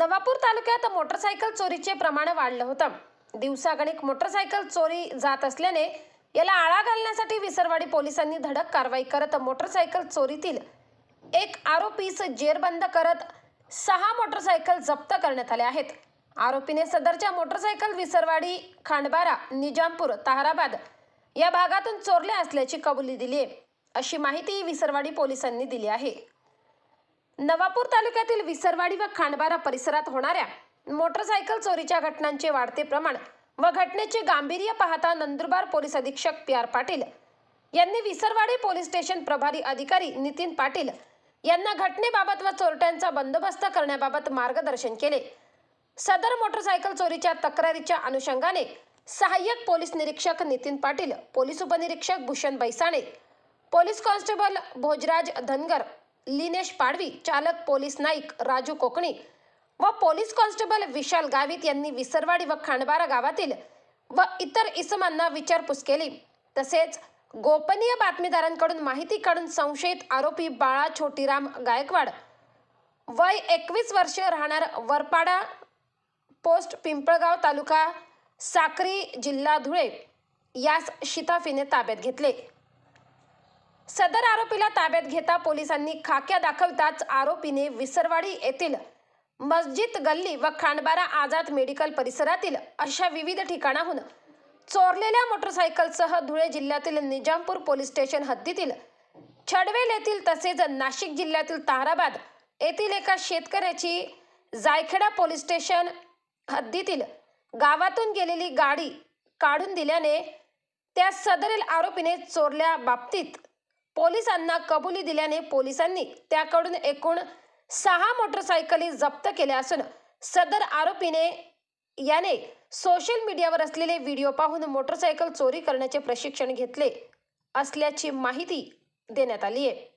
नवापूर तालुक्यात मोटरसायकल चोरीचे प्रमाण वाढलं होतं दिवसागणिक मोटरसायकल चोरी जात असल्याने याला आळा घालण्यासाठी विसरवाडी पोलिसांनी धडक कारवाई करत मोटरसायकल चोरीतील एक आरोपीस जेरबंद करत सहा मोटरसायकल जप्त करण्यात आले आहेत आरोपीने सदरच्या मोटरसायकल विसरवाडी खांडबारा निजामपूर ताहराबाद या भागातून चोरल्या असल्याची कबुली दिली आहे अशी माहिती विसरवाडी पोलिसांनी दिली आहे नवापूर तालुक्यातील विसरवाडी व खांडबारा परिसरात होणाऱ्या मोटरसायकल चोरीच्या घटनांचे वाढते प्रमाण व घटनेचे गांभीर्य पाहता नंदुरबार पोलीस अधीक्षक पी आर पाटील यांनी विसरवाडी पोलीस स्टेशन प्रभारी अधिकारी नितीन पाटील यांना घटनेबाबत व चोरट्यांचा बंदोबस्त करण्याबाबत मार्गदर्शन केले सदर मोटरसायकल चोरीच्या तक्रारीच्या अनुषंगाने सहाय्यक पोलीस निरीक्षक नितीन पाटील पोलीस उपनिरीक्षक भूषण बैसाणे पोलीस कॉन्स्टेबल भोजराज धनगर लिनेश पाडवी चालक पोलीस नाईक राजू कोकणी व पोलीस कॉन्स्टेबल विशाल गावित यांनी विसरवाडी व खांडबारा गावातील व इतर इसमांना विचारपूस केली तसेच गोपनीय बातमीदारांकडून माहिती काढून संशयित आरोपी बाळा छोटीराम गायकवाड वय एकवीस वर्षे राहणार वरपाडा पोस्ट पिंपळगाव तालुका साक्री जिल्हा धुळे यास शिताफीने ताब्यात घेतले सदर आरोपीला ताब्यात घेता पोलिसांनी खाक्या दाखवताच आरोपीने विसरवाडी येथील मस्जिद गल्ली व खांडबारा आझाद मेडिकल परिसरातील अशा विविध ठिकाणाहून चोरलेल्या मोटरसायकलसह धुळे जिल्ह्यातील निजामपूर पोलीस स्टेशन हद्दीतील छडवेल येथील तसेच नाशिक जिल्ह्यातील ताराबाद येथील एका शेतकऱ्याची जायखेडा पोलीस स्टेशन हद्दीतील गावातून गेलेली गाडी काढून दिल्याने त्या सदरील आरोपीने चोरल्या बाबतीत पोलिसांना कबुली दिल्याने पोलिसांनी त्याकडून एकूण सहा मोटरसायकली जप्त केल्या असून सदर आरोपीने याने सोशल मीडियावर असलेले व्हिडिओ पाहून मोटरसायकल चोरी करण्याचे प्रशिक्षण घेतले असल्याची माहिती देण्यात आली आहे